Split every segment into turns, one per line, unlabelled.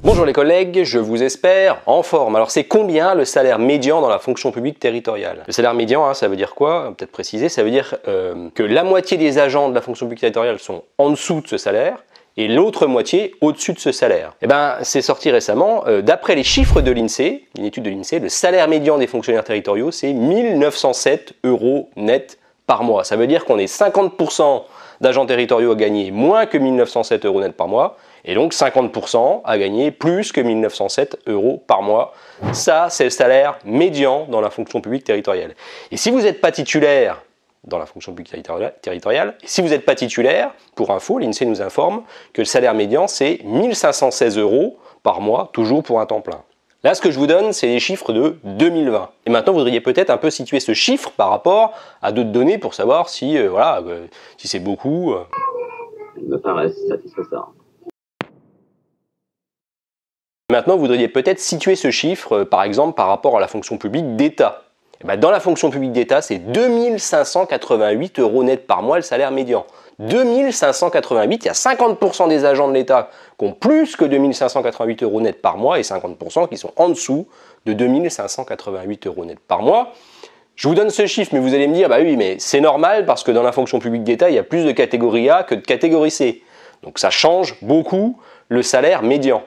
Bonjour les collègues, je vous espère en forme. Alors c'est combien le salaire médian dans la fonction publique territoriale Le salaire médian, hein, ça veut dire quoi Peut-être préciser, ça veut dire euh, que la moitié des agents de la fonction publique territoriale sont en dessous de ce salaire et l'autre moitié au-dessus de ce salaire. Eh ben, c'est sorti récemment. Euh, d'après les chiffres de l'INSEE, une étude de l'INSEE, le salaire médian des fonctionnaires territoriaux, c'est 1907 euros net par mois. Ça veut dire qu'on est 50% d'agents territoriaux a gagné moins que 1907 euros net par mois, et donc 50% a gagné plus que 1907 euros par mois. Ça, c'est le salaire médian dans la fonction publique territoriale. Et si vous n'êtes pas titulaire dans la fonction publique territoriale. si vous n'êtes pas titulaire, pour info, l'INSEE nous informe que le salaire médian, c'est 1516 euros par mois, toujours pour un temps plein. Là, ce que je vous donne, c'est les chiffres de 2020. Et maintenant, vous voudriez peut-être un peu situer ce chiffre par rapport à d'autres données pour savoir si, euh, euh, c'est beaucoup. Euh. me paraissent satisfaisant. Maintenant, vous voudriez peut-être situer ce chiffre, euh, par exemple, par rapport à la fonction publique d'État. Eh ben, dans la fonction publique d'État, c'est 2588 euros net par mois le salaire médian. 2588, il y a 50% des agents de l'État qui ont plus que 2588 euros net par mois et 50% qui sont en dessous de 2588 euros net par mois. Je vous donne ce chiffre, mais vous allez me dire, bah oui, mais c'est normal parce que dans la fonction publique d'État, il y a plus de catégorie A que de catégorie C. Donc ça change beaucoup le salaire médian.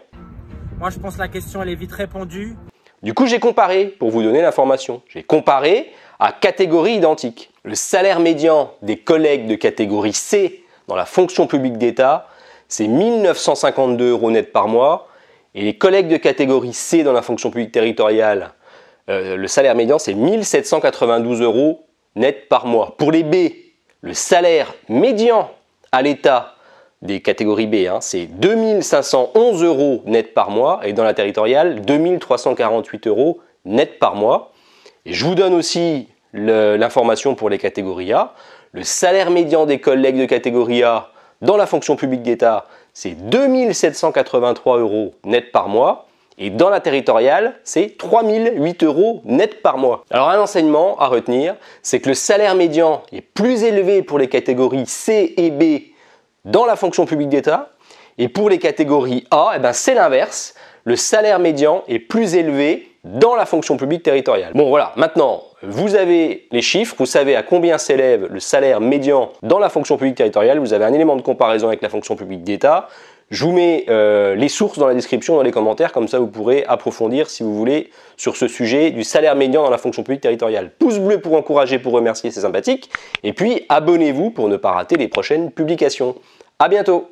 Moi, je pense que la question, elle est vite répondue. Du coup, j'ai comparé, pour vous donner l'information. J'ai comparé à catégories identiques. Le salaire médian des collègues de catégorie C dans la fonction publique d'État, c'est 1952 euros net par mois. Et les collègues de catégorie C dans la fonction publique territoriale, euh, le salaire médian, c'est 1792 euros net par mois. Pour les B, le salaire médian à l'État des catégories B, hein. c'est 2511 euros net par mois et dans la territoriale 2348 euros net par mois. Et je vous donne aussi l'information pour les catégories A. Le salaire médian des collègues de catégorie A dans la fonction publique d'État, c'est 2783 euros net par mois. Et dans la territoriale, c'est 3008 euros net par mois. Alors un enseignement à retenir, c'est que le salaire médian est plus élevé pour les catégories C et B dans la fonction publique d'État. Et pour les catégories A, eh ben, c'est l'inverse le salaire médian est plus élevé dans la fonction publique territoriale. Bon voilà, maintenant, vous avez les chiffres, vous savez à combien s'élève le salaire médian dans la fonction publique territoriale, vous avez un élément de comparaison avec la fonction publique d'État. Je vous mets euh, les sources dans la description, dans les commentaires, comme ça vous pourrez approfondir si vous voulez sur ce sujet du salaire médian dans la fonction publique territoriale. Pouce bleu pour encourager, pour remercier, c'est sympathique. Et puis abonnez-vous pour ne pas rater les prochaines publications. À bientôt